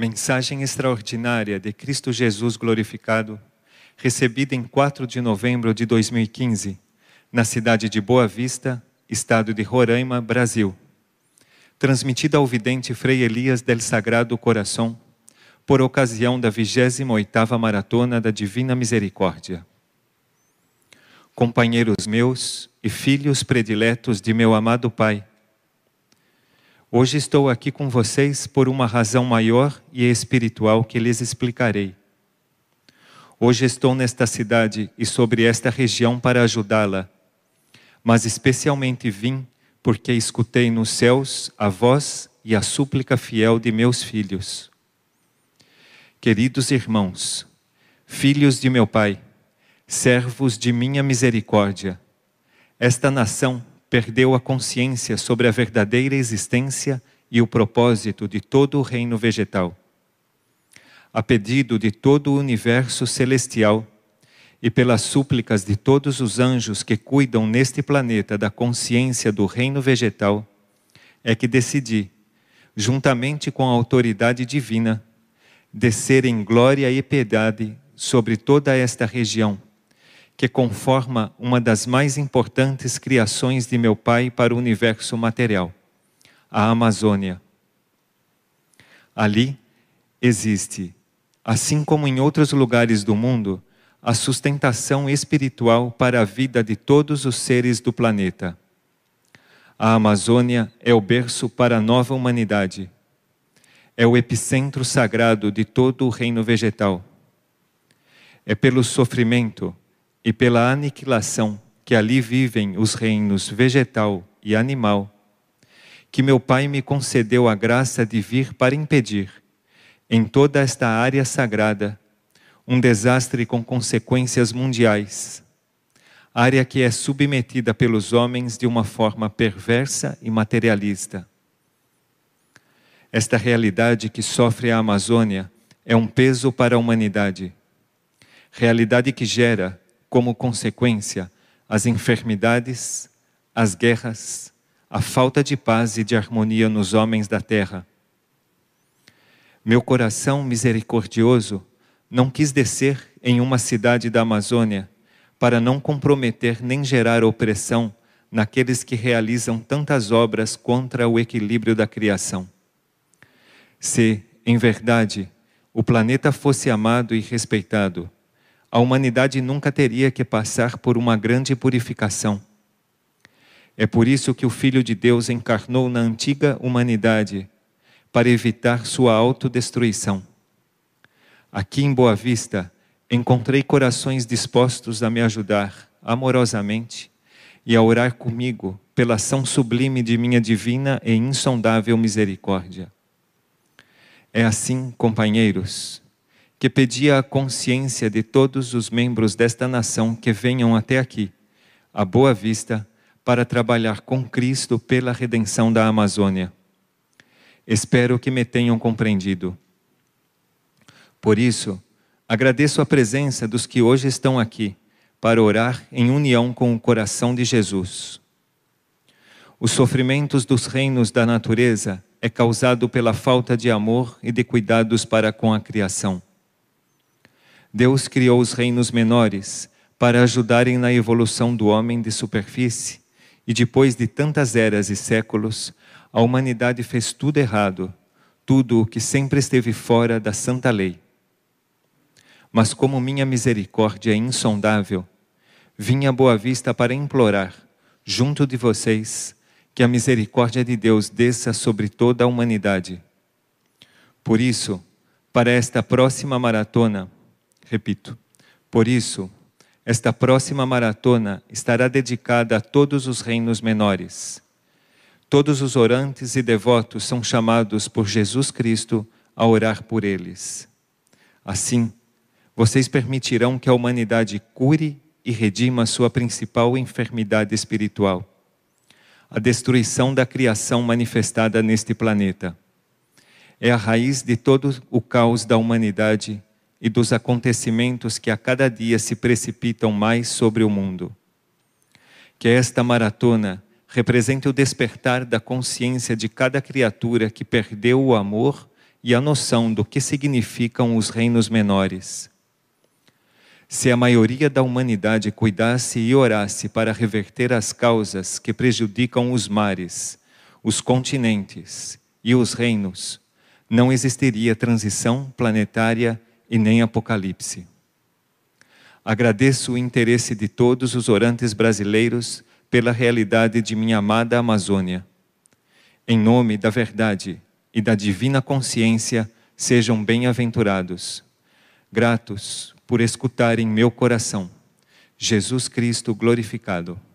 Mensagem extraordinária de Cristo Jesus glorificado, recebida em 4 de novembro de 2015, na cidade de Boa Vista, estado de Roraima, Brasil. Transmitida ao vidente Frei Elias del Sagrado Coração, por ocasião da 28ª Maratona da Divina Misericórdia. Companheiros meus e filhos prediletos de meu amado Pai, Hoje estou aqui com vocês por uma razão maior e espiritual que lhes explicarei. Hoje estou nesta cidade e sobre esta região para ajudá-la, mas especialmente vim porque escutei nos céus a voz e a súplica fiel de meus filhos. Queridos irmãos, filhos de meu Pai, servos de minha misericórdia, esta nação perdeu a consciência sobre a verdadeira existência e o propósito de todo o reino vegetal. A pedido de todo o universo celestial e pelas súplicas de todos os anjos que cuidam neste planeta da consciência do reino vegetal, é que decidi, juntamente com a autoridade divina, descer em glória e piedade sobre toda esta região que conforma uma das mais importantes criações de meu pai para o universo material, a Amazônia. Ali existe, assim como em outros lugares do mundo, a sustentação espiritual para a vida de todos os seres do planeta. A Amazônia é o berço para a nova humanidade. É o epicentro sagrado de todo o reino vegetal. É pelo sofrimento e pela aniquilação que ali vivem os reinos vegetal e animal, que meu Pai me concedeu a graça de vir para impedir, em toda esta área sagrada, um desastre com consequências mundiais, área que é submetida pelos homens de uma forma perversa e materialista. Esta realidade que sofre a Amazônia é um peso para a humanidade, realidade que gera como consequência as enfermidades, as guerras, a falta de paz e de harmonia nos homens da terra. Meu coração misericordioso não quis descer em uma cidade da Amazônia para não comprometer nem gerar opressão naqueles que realizam tantas obras contra o equilíbrio da criação. Se, em verdade, o planeta fosse amado e respeitado, a humanidade nunca teria que passar por uma grande purificação. É por isso que o Filho de Deus encarnou na antiga humanidade, para evitar sua autodestruição. Aqui em Boa Vista, encontrei corações dispostos a me ajudar amorosamente e a orar comigo pela ação sublime de minha divina e insondável misericórdia. É assim, companheiros, que pedia a consciência de todos os membros desta nação que venham até aqui, a Boa Vista, para trabalhar com Cristo pela redenção da Amazônia. Espero que me tenham compreendido. Por isso, agradeço a presença dos que hoje estão aqui para orar em união com o coração de Jesus. Os sofrimentos dos reinos da natureza é causado pela falta de amor e de cuidados para com a criação. Deus criou os reinos menores para ajudarem na evolução do homem de superfície, e depois de tantas eras e séculos, a humanidade fez tudo errado, tudo o que sempre esteve fora da santa lei. Mas como minha misericórdia é insondável, vim a Boa Vista para implorar, junto de vocês, que a misericórdia de Deus desça sobre toda a humanidade. Por isso, para esta próxima maratona, Repito, por isso, esta próxima maratona estará dedicada a todos os reinos menores. Todos os orantes e devotos são chamados por Jesus Cristo a orar por eles. Assim, vocês permitirão que a humanidade cure e redima sua principal enfermidade espiritual, a destruição da criação manifestada neste planeta. É a raiz de todo o caos da humanidade e dos acontecimentos que a cada dia se precipitam mais sobre o mundo. Que esta maratona represente o despertar da consciência de cada criatura que perdeu o amor e a noção do que significam os reinos menores. Se a maioria da humanidade cuidasse e orasse para reverter as causas que prejudicam os mares, os continentes e os reinos, não existiria transição planetária e nem Apocalipse. Agradeço o interesse de todos os orantes brasileiros pela realidade de minha amada Amazônia. Em nome da verdade e da divina consciência, sejam bem-aventurados. Gratos por escutarem meu coração. Jesus Cristo glorificado.